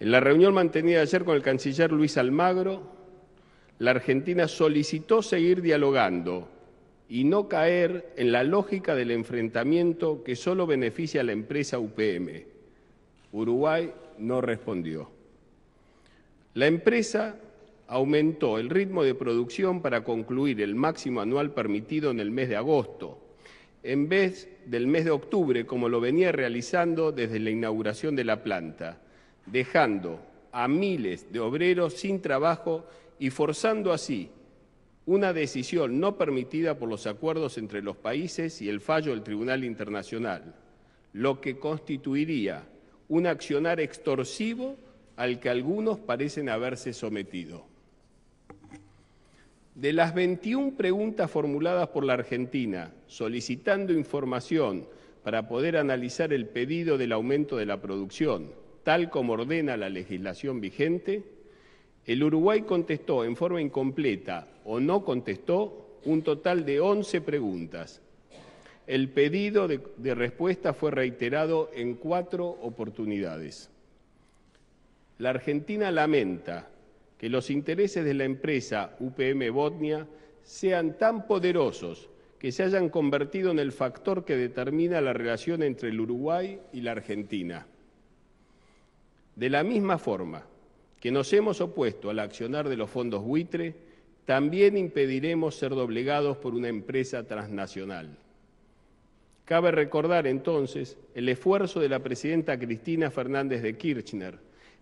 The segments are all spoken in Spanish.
En la reunión mantenida ayer con el canciller Luis Almagro, la Argentina solicitó seguir dialogando y no caer en la lógica del enfrentamiento que solo beneficia a la empresa UPM. Uruguay no respondió. La empresa aumentó el ritmo de producción para concluir el máximo anual permitido en el mes de agosto, en vez del mes de octubre, como lo venía realizando desde la inauguración de la planta dejando a miles de obreros sin trabajo y forzando así una decisión no permitida por los acuerdos entre los países y el fallo del Tribunal Internacional, lo que constituiría un accionar extorsivo al que algunos parecen haberse sometido. De las 21 preguntas formuladas por la Argentina solicitando información para poder analizar el pedido del aumento de la producción, tal como ordena la legislación vigente, el Uruguay contestó en forma incompleta o no contestó un total de 11 preguntas. El pedido de, respuesta fue reiterado en cuatro oportunidades. La Argentina lamenta que los intereses de la empresa UPM Botnia sean tan poderosos que se hayan convertido en el factor que determina la relación entre el Uruguay y la Argentina. De la misma forma que nos hemos opuesto al accionar de los fondos buitre, también impediremos ser doblegados por una empresa transnacional. Cabe recordar entonces el esfuerzo de la presidenta Cristina Fernández de Kirchner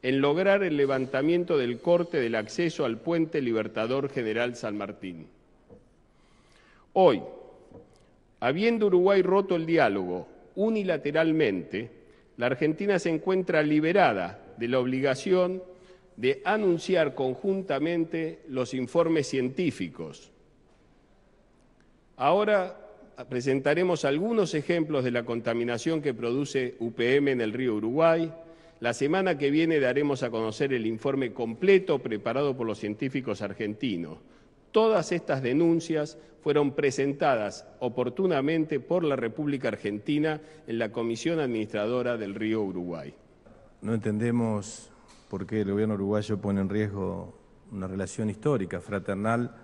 en lograr el levantamiento del corte del acceso al puente Libertador General San Martín. Hoy, habiendo Uruguay roto el diálogo unilateralmente, la Argentina se encuentra liberada de la obligación de anunciar conjuntamente los informes científicos. Ahora presentaremos algunos ejemplos de la contaminación que produce UPM en el río Uruguay. La semana que viene daremos a conocer el informe completo preparado por los científicos argentinos. Todas estas denuncias fueron presentadas oportunamente por la República Argentina en la Comisión Administradora del Río Uruguay. No entendemos por qué el gobierno uruguayo pone en riesgo una relación histórica, fraternal,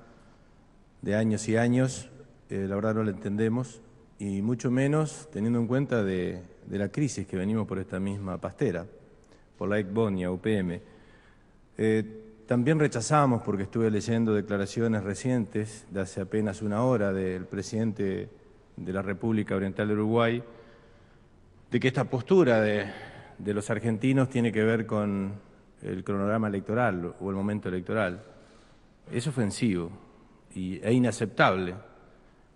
de años y años. Eh, la verdad no la entendemos, y mucho menos teniendo en cuenta de, la crisis que venimos por esta misma pastera, por la Ecbonia, UPM. Eh, también rechazamos, porque estuve leyendo declaraciones recientes de hace apenas una hora del presidente de la República Oriental de Uruguay, de que esta postura de de los argentinos tiene que ver con el cronograma electoral o el momento electoral. Es ofensivo y, e inaceptable.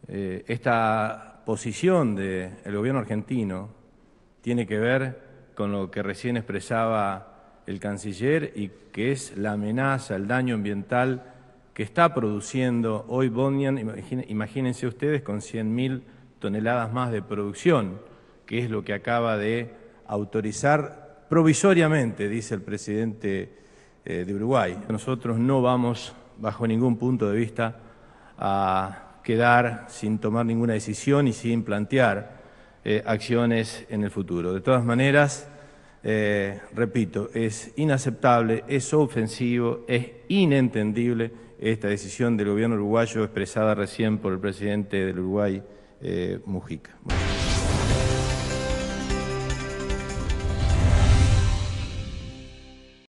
Eh, esta posición del gobierno argentino tiene que ver con lo que recién expresaba el canciller y que es la amenaza, el daño ambiental que está produciendo hoy Bonian, imagínense ustedes, con 100.000 toneladas más de producción, que es lo que acaba de autorizar provisoriamente, dice el presidente eh, de Uruguay. Nosotros no vamos, bajo ningún punto de vista, a quedar sin tomar ninguna decisión y sin plantear eh, acciones en el futuro. De todas maneras, eh, repito, es inaceptable, es ofensivo, es inentendible esta decisión del gobierno uruguayo expresada recién por el presidente del Uruguay, Mujica.